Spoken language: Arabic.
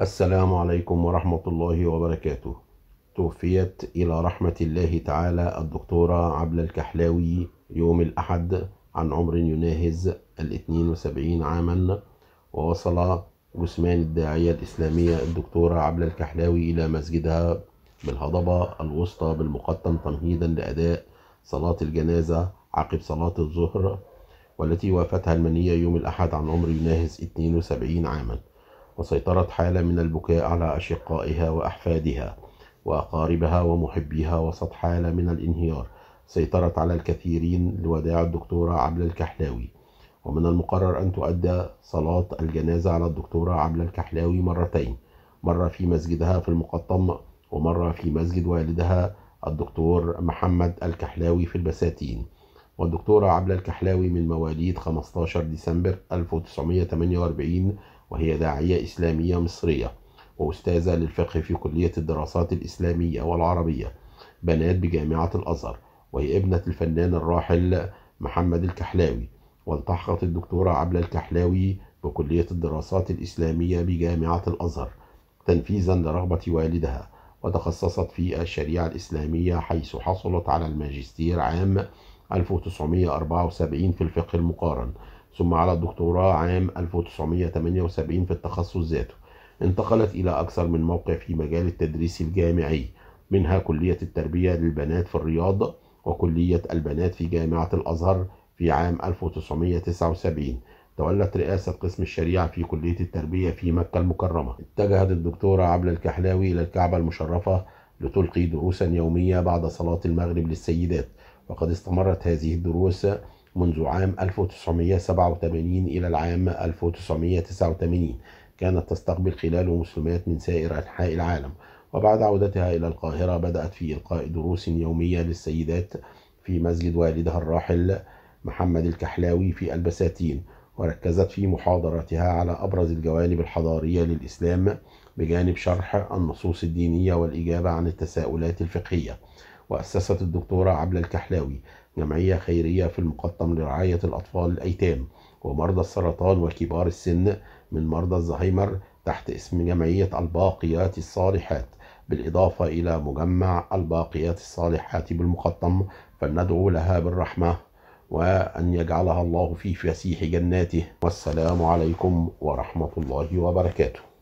السلام عليكم ورحمة الله وبركاته توفيت إلى رحمة الله تعالى الدكتورة عبلة الكحلاوي يوم الأحد عن عمر يناهز الاثنين وسبعين عاما ووصل جثمان الداعية الإسلامية الدكتورة عبلة الكحلاوي إلى مسجدها بالهضبة الوسطى بالمقدم تمهيدا لأداء صلاة الجنازة عقب صلاة الظهر والتي وافتها المنية يوم الأحد عن عمر يناهز 72 عاماً وسيطرت حالة من البكاء على أشقائها وأحفادها وأقاربها ومحبيها وسط حالة من الانهيار سيطرت على الكثيرين لوداع الدكتورة عبلة الكحلاوي ومن المقرر أن تؤدى صلاة الجنازة على الدكتورة عبلة الكحلاوي مرتين مرة في مسجدها في المقطم ومرة في مسجد والدها الدكتور محمد الكحلاوي في البساتين والدكتورة عبلة الكحلاوي من مواليد 15 ديسمبر 1948 وهي داعية إسلامية مصرية وأستاذة للفقه في كلية الدراسات الإسلامية والعربية بنات بجامعة الأزهر وهي ابنة الفنان الراحل محمد الكحلاوي والتحقت الدكتورة عبلة الكحلاوي بكلية الدراسات الإسلامية بجامعة الأزهر تنفيذا لرغبة والدها وتخصصت في الشريعة الإسلامية حيث حصلت على الماجستير عام 1974 في الفقه المقارن ثم على الدكتوراه عام 1978 في التخصص ذاته انتقلت إلى أكثر من موقع في مجال التدريس الجامعي منها كلية التربية للبنات في الرياض وكلية البنات في جامعة الأزهر في عام 1979 تولت رئاسة قسم الشريعة في كلية التربية في مكة المكرمة اتجهت الدكتورة عبلة الكحلاوي إلى الكعبة المشرفة لتلقي دروسا يومية بعد صلاة المغرب للسيدات وقد استمرت هذه الدروس منذ عام 1987 إلى العام 1989 كانت تستقبل خلاله مسلمات من سائر أنحاء العالم وبعد عودتها إلى القاهرة بدأت في إلقاء دروس يومية للسيدات في مسجد والدها الراحل محمد الكحلاوي في البساتين وركزت في محاضراتها على أبرز الجوانب الحضارية للإسلام بجانب شرح النصوص الدينية والإجابة عن التساؤلات الفقهية وأسست الدكتورة عبلة الكحلاوي جمعية خيرية في المقطم لرعاية الأطفال الأيتام ومرضى السرطان وكبار السن من مرضى الزهايمر تحت اسم جمعية الباقيات الصالحات بالإضافة إلى مجمع الباقيات الصالحات بالمقطم فلندعو لها بالرحمة وأن يجعلها الله في فسيح جناته والسلام عليكم ورحمة الله وبركاته